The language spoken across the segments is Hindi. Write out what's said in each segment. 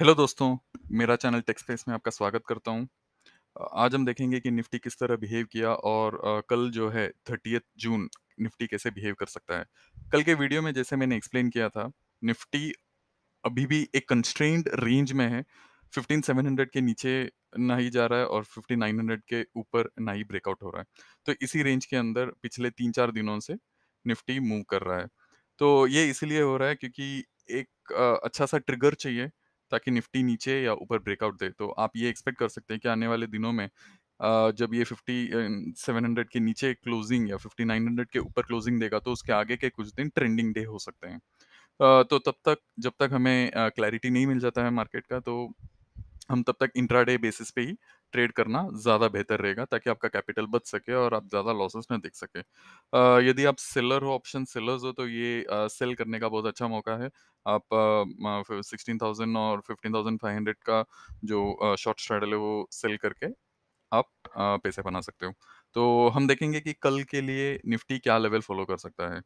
हेलो दोस्तों मेरा चैनल टेक्सपेस में आपका स्वागत करता हूं आज हम देखेंगे कि निफ्टी किस तरह बिहेव किया और कल जो है थर्टी जून निफ्टी कैसे बिहेव कर सकता है कल के वीडियो में जैसे मैंने एक्सप्लेन किया था निफ्टी अभी भी एक कंस्ट्रेंड रेंज में है 15700 के नीचे ना ही जा रहा है और 5900 के ऊपर ना ही ब्रेकआउट हो रहा है तो इसी रेंज के अंदर पिछले तीन चार दिनों से निफ्टी मूव कर रहा है तो ये इसलिए हो रहा है क्योंकि एक अच्छा सा ट्रिगर चाहिए ताकि निफ्टी नीचे या ऊपर ब्रेकआउट दे तो आप ये एक्सपेक्ट कर सकते हैं कि आने वाले दिनों में जब ये फिफ्टी सेवन हंड्रेड के नीचे क्लोजिंग या फिफ्टी नाइन हंड्रेड के ऊपर क्लोजिंग देगा तो उसके आगे के कुछ दिन ट्रेंडिंग डे हो सकते हैं तो तब तक जब तक हमें क्लैरिटी नहीं मिल जाता है मार्केट का तो हम तब तक इंट्राडे बेसिस पे ही ट्रेड करना ज़्यादा बेहतर रहेगा ताकि आपका कैपिटल बच सके और आप ज़्यादा लॉसेस ना दिख सके यदि आप सेलर हो ऑप्शन सेलर्स हो तो ये सेल करने का बहुत अच्छा मौका है आप सिक्सटीन थाउजेंड और फिफ्टीन थाउजेंड फाइव हंड्रेड का जो शॉर्ट स्ट्रैडल है वो सेल करके आप पैसे बना सकते हो तो हम देखेंगे कि कल के लिए निफ्टी क्या लेवल फॉलो कर सकता है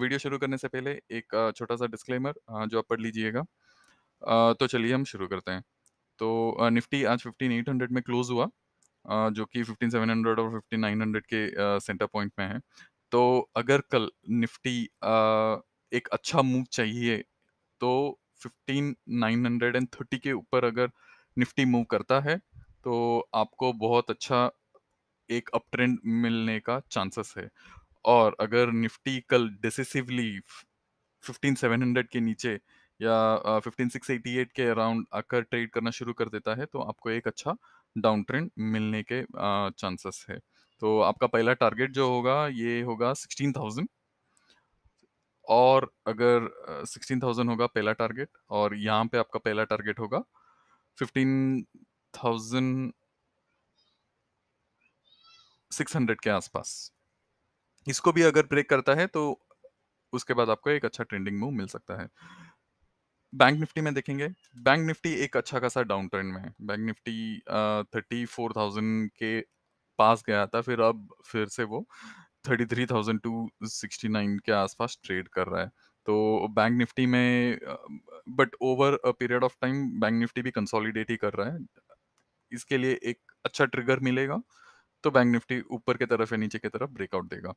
वीडियो शुरू करने से पहले एक छोटा सा डिस्क्लेमर जो आप पढ़ लीजिएगा तो चलिए हम शुरू करते हैं तो निफ्टी आज 15800 में क्लोज हुआ जो कि 15700 और 15900 के सेंटर पॉइंट में है तो अगर कल निफ्टी एक अच्छा मूव चाहिए तो 15930 के ऊपर अगर निफ्टी मूव करता है तो आपको बहुत अच्छा एक अप ट्रेंड मिलने का चांसेस है और अगर निफ्टी कल डिसिसिवली 15700 के नीचे या फिफ्टीन सिक्स एटी एट के अराउंड आकर ट्रेड करना शुरू कर देता है तो आपको एक अच्छा डाउन ट्रेंड मिलने के चांसेस है तो आपका पहला टारगेट जो होगा ये होगा सिक्सटीन थाउजेंड और अगर सिक्सटीन थाउजेंड होगा पहला टारगेट और यहाँ पे आपका पहला टारगेट होगा फिफ्टीन थाउजेंड सिक्स हंड्रेड के आसपास इसको भी अगर ब्रेक करता है तो उसके बाद आपको एक अच्छा ट्रेंडिंग मूव मिल सकता है बैंक निफ्टी में देखेंगे बैंक निफ्टी एक अच्छा खासा डाउन ट्रेंड में है bank Nifty thirty four thousand के पास गया था फिर अब फिर से वो thirty three thousand two sixty nine के आसपास ट्रेड कर रहा है तो बैंक निफ्टी में but over a period of time bank Nifty भी कंसोलिडेट ही कर रहा है इसके लिए एक अच्छा ट्रिगर मिलेगा तो बैंक निफ्टी ऊपर की तरफ या नीचे की तरफ ब्रेकआउट देगा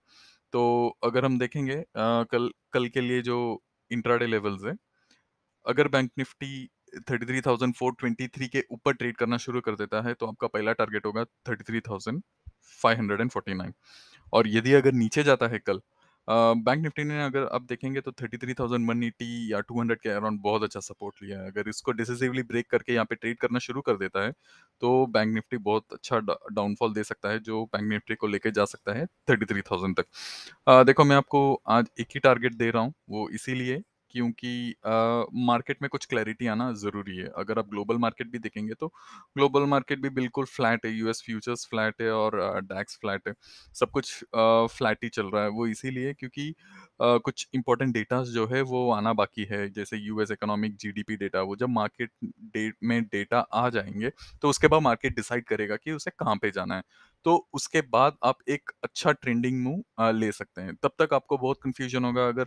तो अगर हम देखेंगे आ, कल कल के लिए जो इंट्राडे लेवल्स है अगर बैंक निफ्टी 33,423 के ऊपर ट्रेड करना शुरू कर देता है तो आपका पहला टारगेट होगा 33,549 और यदि अगर नीचे जाता है कल बैंक निफ्टी ने अगर आप देखेंगे तो 33,180 या 200 के अराउंड बहुत अच्छा सपोर्ट लिया है अगर इसको डिसिसिवली ब्रेक करके यहाँ पे ट्रेड करना शुरू कर देता है तो बैंक निफ्टी बहुत अच्छा डाउनफॉल दे सकता है जो बैंक निफ्टी को लेके जा सकता है 33,000 तक आ, देखो मैं आपको आज एक ही टारगेट दे रहा हूँ वो इसीलिए क्योंकि मार्केट uh, में कुछ क्लैरिटी आना ज़रूरी है अगर आप ग्लोबल मार्केट भी देखेंगे तो ग्लोबल मार्केट भी बिल्कुल फ्लैट है यूएस फ्यूचर्स फ्लैट है और डैक्स uh, फ्लैट है सब कुछ फ्लैट uh, ही चल रहा है वो इसीलिए क्योंकि uh, कुछ इंपॉर्टेंट डेटा जो है वो आना बाकी है जैसे यूएस इकोनॉमिक जीडीपी डेटा वो जब मार्केट डेट में डेटा आ जाएंगे तो उसके बाद मार्केट डिसाइड करेगा कि उसे कहाँ पे जाना है तो उसके बाद आप एक अच्छा ट्रेंडिंग मूव ले सकते हैं तब तक आपको बहुत कंफ्यूजन होगा अगर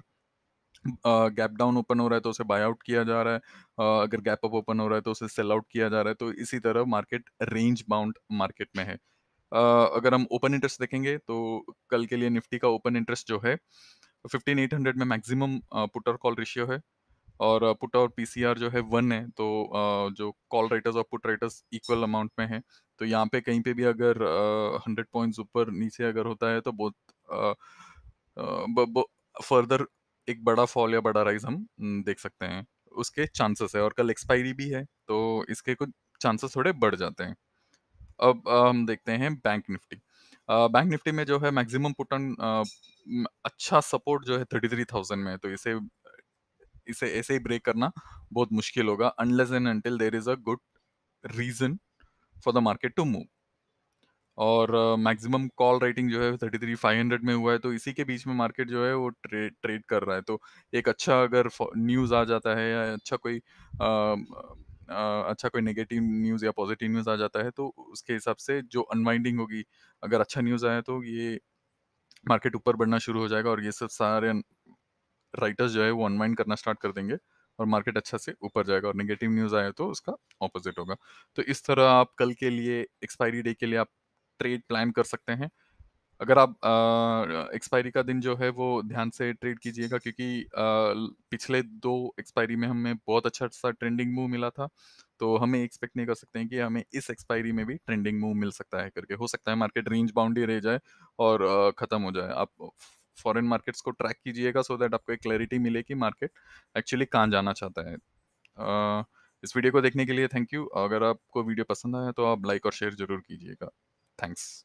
गैप डाउन ओपन हो रहा है तो उसे बाय आउट किया जा रहा है uh, अगर गैप अप ओपन हो रहा है तो उसे सेल आउट किया जा रहा है तो इसी तरह मार्केट रेंज बाउंड मार्केट में है uh, अगर हम ओपन इंटरेस्ट देखेंगे तो कल के लिए निफ्टी का ओपन इंटरेस्ट जो है फिफ्टीन एट हंड्रेड में मैक्सिमम पुटर कॉल रेशियो है और पुट और पी जो है वन है तो uh, जो कॉल राइटर्स और पुट राइटर्स इक्वल अमाउंट में है तो यहाँ पे कहीं पे भी अगर हंड्रेड पॉइंट्स ऊपर नीचे अगर होता है तो बहुत फर्दर एक बड़ा फॉल या बड़ा राइज हम देख सकते हैं उसके चांसेस है और कल एक्सपायरी भी है तो इसके कुछ चांसेस थोड़े बढ़ जाते हैं अब हम देखते हैं बैंक निफ्टी बैंक निफ्टी में जो है मैक्सिमम पुटन अच्छा सपोर्ट जो है थर्टी थ्री थाउजेंड में तो इसे इसे ऐसे ही ब्रेक करना बहुत मुश्किल होगा unless and until there is a good reason for the market to move और मैक्सिमम कॉल रेटिंग जो है थर्टी थ्री फाइव हंड्रेड में हुआ है तो इसी के बीच में मार्केट जो है वो ट्रेड ट्रेड कर रहा है तो एक अच्छा अगर न्यूज़ आ जाता है या अच्छा कोई आ, आ, अच्छा कोई नेगेटिव न्यूज़ या पॉजिटिव न्यूज़ आ जाता है तो उसके हिसाब से जो अनवाइंडिंग होगी अगर अच्छा न्यूज़ आया तो ये मार्केट ऊपर बढ़ना शुरू हो जाएगा और ये सब सारे राइटर्स जो है वो अनवाइंड करना स्टार्ट कर देंगे और मार्केट अच्छा से ऊपर जाएगा और नेगेटिव न्यूज़ आया तो उसका ऑपोजिट होगा तो इस तरह आप कल के लिए एक्सपायरी डे के लिए आप ट्रेड प्लान कर सकते हैं अगर आप एक्सपायरी का दिन जो है वो ध्यान से ट्रेड कीजिएगा क्योंकि आ, पिछले दो एक्सपायरी में हमें बहुत अच्छा सा ट्रेंडिंग मूव मिला था तो हमें एक्सपेक्ट नहीं कर सकते हैं कि हमें इस एक्सपायरी में भी ट्रेंडिंग मूव मिल सकता है करके हो सकता है मार्केट रेंज बाउंड्री रह जाए और ख़त्म हो जाए आप फॉरेन मार्केट्स को ट्रैक कीजिएगा सो दैट आपको एक क्लैरिटी मिले कि मार्केट एक्चुअली कहाँ जाना चाहता है आ, इस वीडियो को देखने के लिए थैंक यू अगर आपको वीडियो पसंद आया तो आप लाइक और शेयर जरूर कीजिएगा Thanks.